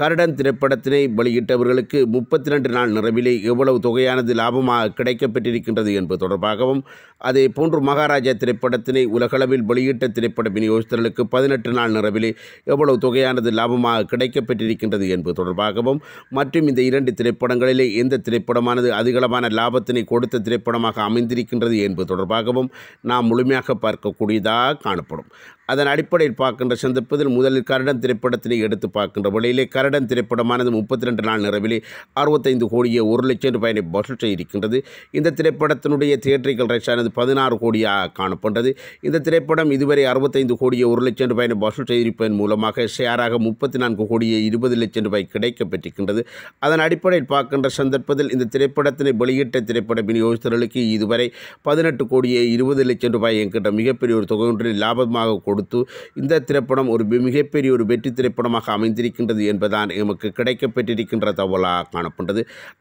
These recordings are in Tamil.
கரடன் திரைப்படத்தினை வெளியிட்டவர்களுக்கு முப்பத்தி ரெண்டு நாள் நிறவிலே எவ்வளவு தொகையானது லாபமாக கிடைக்கப்பெற்றிருக்கின்றது என்பது தொடர்பாகவும் அதே போன்று மகாராஜா திரைப்படத்தினை உலகளவில் வெளியிட்ட திரைப்பட விநியோகஸ்தர்களுக்கு பதினெட்டு நாள் நிறவிலே எவ்வளவு தொகையானது லாபமாக கிடைக்கப்பெற்றிருக்கின்றது என்பது தொடர்பாகவும் மற்றும் இந்த இரண்டு திரைப்படங்களிலே எந்த திரைப்படமானது அதிகளவான லாபத்தினை கொடுத்த திரைப்படமாக அமைந்திருக்கின்றது என்பது தொடர்பாகவும் நாம் முழுமையாக பார்க்கக்கூடியதாக காணப்படும் அதன் அடிப்படையில் பார்க்கின்ற சந்தர்ப்பத்தில் முதலில் கரடன் திரைப்படத்தினை எடுத்து பார்க்கின்ற வழியிலே கரடன் கரடன் திரைப்படமானது முப்பத்தி ரெண்டு நாள் நிறவில் அறுபத்தைந்து கோடியே ஒரு லட்சம் ரூபாயினை வசூல் செய்திருக்கின்றது இந்த திரைப்படத்தினுடைய தியேட்டரிக்கல் ரைட்ஸானது பதினாறு கோடியாக காணப்பட்டது இந்த திரைப்படம் இதுவரை அறுபத்தைந்து கோடியே ஒரு லட்சம் ரூபாயினை வசூல் செய்திருப்பதன் மூலமாக ஷேராக முப்பத்தி நான்கு கோடியே இருபது லட்சம் ரூபாய் கிடைக்கப்பெற்றிருக்கின்றது அதன் அடிப்படையில் பார்க்கின்ற சந்தர்ப்பத்தில் இந்த திரைப்படத்தினை வெளியிட்ட திரைப்பட விநியோகஸ்தர்களுக்கு இதுவரை பதினெட்டு கோடியே இருபது லட்சம் ரூபாய் என்கின்ற மிகப்பெரிய ஒரு தொகை ஒன்றை லாபமாக கொடுத்து இந்த திரைப்படம் ஒரு மிகப்பெரிய ஒரு வெற்றி திரைப்படமாக அமைந்திருக்கின்றது என்பதால் தான் எமக்கு கிடைக்கப்பெற்றிருக்கின்ற தகவலாக காணப்பட்டது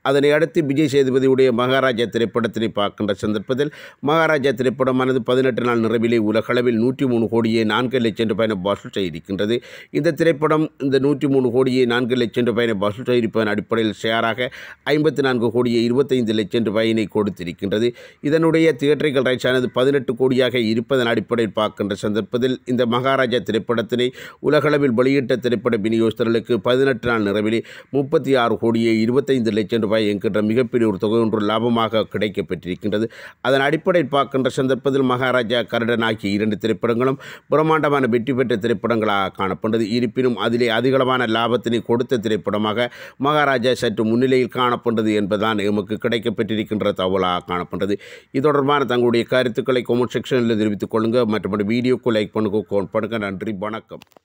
அதனை அடுத்து விஜய் சேதுபதியுடைய மகாராஜா திரைப்படத்தினை பார்க்கின்ற சந்தர்ப்பத்தில் மகாராஜா திரைப்படமானது பதினெட்டு நாள் நிறைவிலே உலகளவில் நூற்றி மூணு கோடியே நான்கு லட்சம் ரூபாய் வசூல் செய்திருக்கின்றது இந்த திரைப்படம் இந்த நூற்றி மூணு கோடியே நான்கு லட்சம் ரூபாயினை வசூல் செய்திருப்பதன் அடிப்படையில் ஷேராக ஐம்பத்தி நான்கு கோடியே இருபத்தைந்து லட்சம் ரூபாயினை கொடுத்திருக்கின்றது இதனுடைய தியேட்டரிக்கல் ரைட்ஸானது பதினெட்டு கோடியாக இருப்பதன் அடிப்படையில் பார்க்கின்ற சந்தர்ப்பத்தில் இந்த மகாராஜா திரைப்படத்தினை உலகளவில் வெளியிட்ட திரைப்பட விநியோகஸ்தர்களுக்கு பதினெட்டு நாள் நிறைவில் முப்பத்தி ஆறு கோடியே இருபத்தைந்து லட்சம் ரூபாய் என்கின்ற மிகப்பெரிய ஒரு தொகை ஒன்று லாபமாக கிடைக்க பெற்றிருக்கின்றது அதன் அடிப்படையில் பார்க்கின்ற சந்தர்ப்பத்தில் மகாராஜா கருடன் ஆகிய இரண்டு திரைப்படங்களும் பிரம்மாண்டமான வெற்றி பெற்ற திரைப்படங்களாக காணப்பட்டது இருப்பினும் அதிலே அதிகளவான லாபத்தினை கொடுத்த திரைப்படமாக மகாராஜா சற்று முன்னிலையில் காணப்பட்டது என்பதுதான் எமக்கு பெற்றிருக்கின்ற தகவலாக காணப்பட்டது இது தொடர்பான தங்களுடைய கருத்துக்களை கொமெண்ட் செக்ஷனில் தெரிவித்துக் கொள்ளுங்கள் மற்றும் வீடியோக்கு லைக் பண்ணுங்க கோன் பண்ணுங்கள் நன்றி வணக்கம்